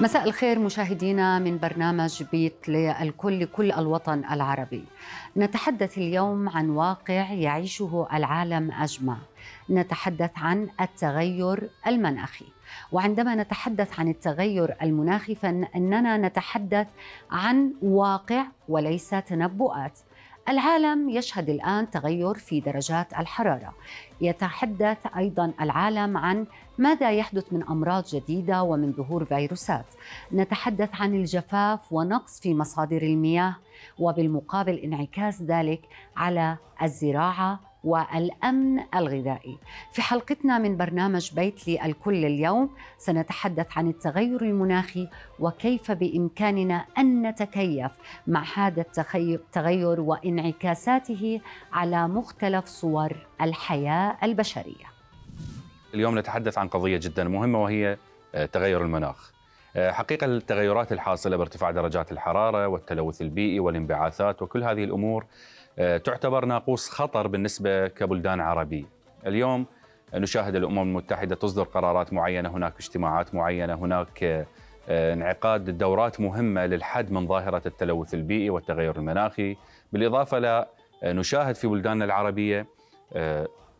مساء الخير مشاهدينا من برنامج بيت للكل كل الوطن العربي. نتحدث اليوم عن واقع يعيشه العالم اجمع. نتحدث عن التغير المناخي. وعندما نتحدث عن التغير المناخي فاننا نتحدث عن واقع وليس تنبؤات. العالم يشهد الآن تغير في درجات الحرارة يتحدث أيضا العالم عن ماذا يحدث من أمراض جديدة ومن ظهور فيروسات نتحدث عن الجفاف ونقص في مصادر المياه وبالمقابل انعكاس ذلك على الزراعة والامن الغذائي. في حلقتنا من برنامج بيت لي الكل اليوم سنتحدث عن التغير المناخي وكيف بامكاننا ان نتكيف مع هذا التغير وانعكاساته على مختلف صور الحياه البشريه. اليوم نتحدث عن قضيه جدا مهمه وهي آه، تغير المناخ. حقيقة التغيرات الحاصلة بارتفاع درجات الحرارة والتلوث البيئي والانبعاثات وكل هذه الأمور آه، تعتبر ناقوس خطر بالنسبة كبلدان عربية اليوم نشاهد الأمم المتحدة تصدر قرارات معينة هناك اجتماعات معينة هناك آه، انعقاد دورات مهمة للحد من ظاهرة التلوث البيئي والتغير المناخي بالإضافة لنشاهد آه، في بلداننا العربية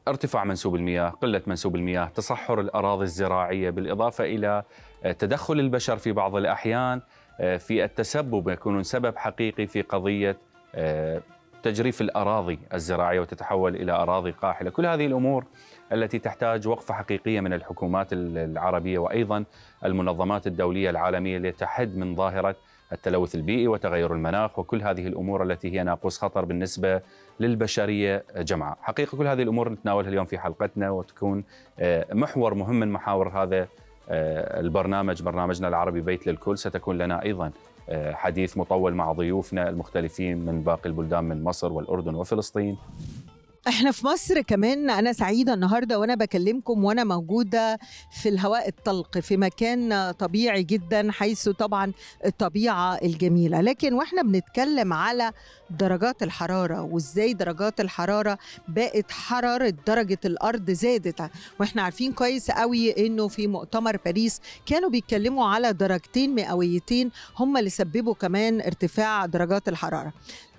ارتفاع منسوب المياه، قله منسوب المياه، تصحر الاراضي الزراعيه بالاضافه الى آه، تدخل البشر في بعض الاحيان آه، في التسبب يكونون سبب حقيقي في قضيه آه، تجريف الاراضي الزراعيه وتتحول الى اراضي قاحله، كل هذه الامور التي تحتاج وقفه حقيقيه من الحكومات العربيه وايضا المنظمات الدوليه العالميه لتحد من ظاهره التلوث البيئي وتغير المناخ وكل هذه الامور التي هي ناقوس خطر بالنسبه للبشريه جمعاء. حقيقه كل هذه الامور نتناولها اليوم في حلقتنا وتكون آه، محور مهم من محاور هذا آه، البرنامج برنامجنا العربي بيت للكل ستكون لنا ايضا آه، حديث مطول مع ضيوفنا المختلفين من باقي البلدان من مصر والاردن وفلسطين احنا في مصر كمان انا سعيده النهارده وانا بكلمكم وانا موجوده في الهواء الطلق في مكان طبيعي جدا حيث طبعا الطبيعه الجميله لكن واحنا بنتكلم على درجات الحراره وازاي درجات الحراره بقت حراره درجه الارض زادت واحنا عارفين كويس قوي انه في مؤتمر باريس كانوا بيتكلموا على درجتين مئويتين هم اللي سببوا كمان ارتفاع درجات الحراره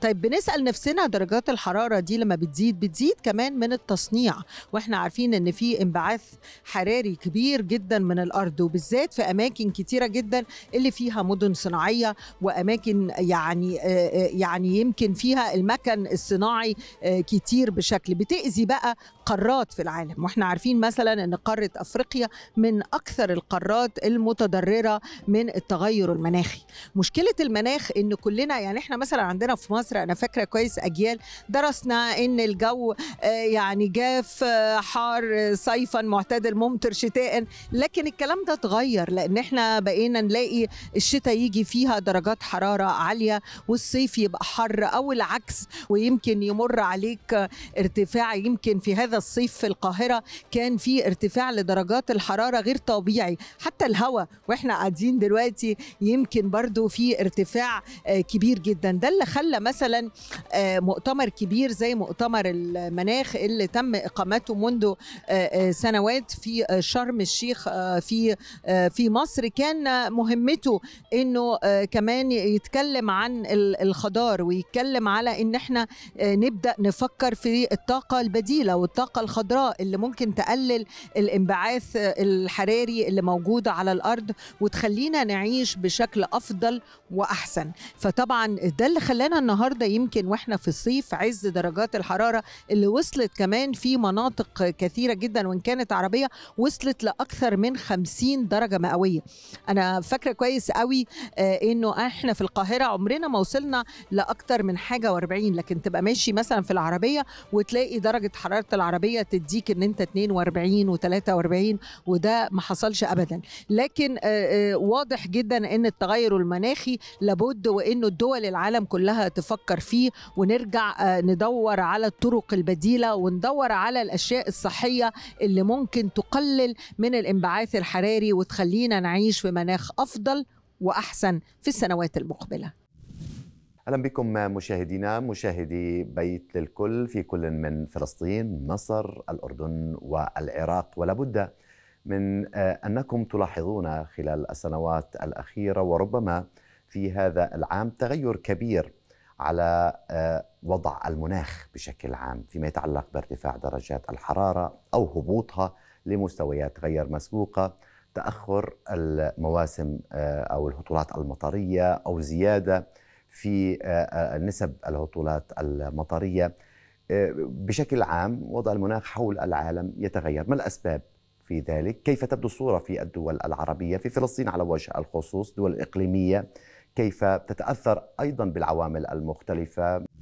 طيب بنسال نفسنا درجات الحراره دي لما بتزيد بتزيد كمان من التصنيع واحنا عارفين ان في انبعاث حراري كبير جدا من الارض وبالذات في اماكن كتيره جدا اللي فيها مدن صناعيه واماكن يعني آه، آه، يعني يمكن فيها المكن الصناعي آه، كتير بشكل بتاذي بقى قارات في العالم واحنا عارفين مثلا ان قاره افريقيا من اكثر القارات المتضرره من التغير المناخي مشكله المناخ ان كلنا يعني احنا مثلا عندنا في مصر فتره انا فاكره كويس اجيال درسنا ان الجو آه، يعني جاف آه، حار آه، صيفا معتدل ممطر شتاء لكن الكلام ده اتغير لان احنا بقينا نلاقي الشتاء يجي فيها درجات حراره عاليه والصيف يبقى حر او العكس ويمكن يمر عليك ارتفاع يمكن في هذا الصيف في القاهره كان في ارتفاع لدرجات الحراره غير طبيعي حتى الهواء واحنا قاعدين دلوقتي يمكن برضو في ارتفاع كبير جدا ده اللي خلى مثلا مثلا آه، مؤتمر كبير زي مؤتمر المناخ اللي تم اقامته منذ آه، آه، سنوات في شرم الشيخ في في مصر كان مهمته انه كمان يتكلم عن الخضار ويتكلم على ان احنا نبدا نفكر في الطاقه البديله والطاقه الخضراء اللي ممكن تقلل الانبعاث الحراري اللي موجود على الارض وتخلينا نعيش بشكل افضل واحسن فطبعا ده اللي خلانا النهارده النهارده يمكن واحنا في الصيف عز درجات الحراره اللي وصلت كمان في مناطق كثيره جدا وان كانت عربيه وصلت لاكثر من 50 درجه مئويه انا فاكره كويس قوي آه، انه احنا في القاهره عمرنا ما وصلنا لاكثر من حاجه و40 لكن تبقى ماشي مثلا في العربيه وتلاقي درجه حراره العربيه تديك ان انت 42 و43 وده ما حصلش ابدا لكن آه، آه، واضح جدا ان التغير المناخي لابد وانه دول العالم كلها تفكر نفكر فيه ونرجع آه، ندور على الطرق البديله وندور على الاشياء الصحيه اللي ممكن تقلل من الانبعاث الحراري وتخلينا نعيش في مناخ افضل واحسن في السنوات المقبله. اهلا بكم مشاهدينا مشاهدي بيت للكل في كل من فلسطين مصر الاردن والعراق ولا بد من آه، انكم تلاحظون خلال السنوات الاخيره وربما في هذا العام تغير كبير على آه، وضع المناخ بشكل عام فيما يتعلق بارتفاع درجات الحراره او هبوطها لمستويات غير مسبوقه تاخر المواسم آه، او الهطولات المطريه او زياده في آه، نسب الهطولات المطريه بشكل عام وضع المناخ حول العالم يتغير ما الاسباب في ذلك كيف تبدو الصوره في الدول العربيه في فلسطين على وجه الخصوص دول اقليميه كيف تتاثر ايضا بالعوامل المختلفه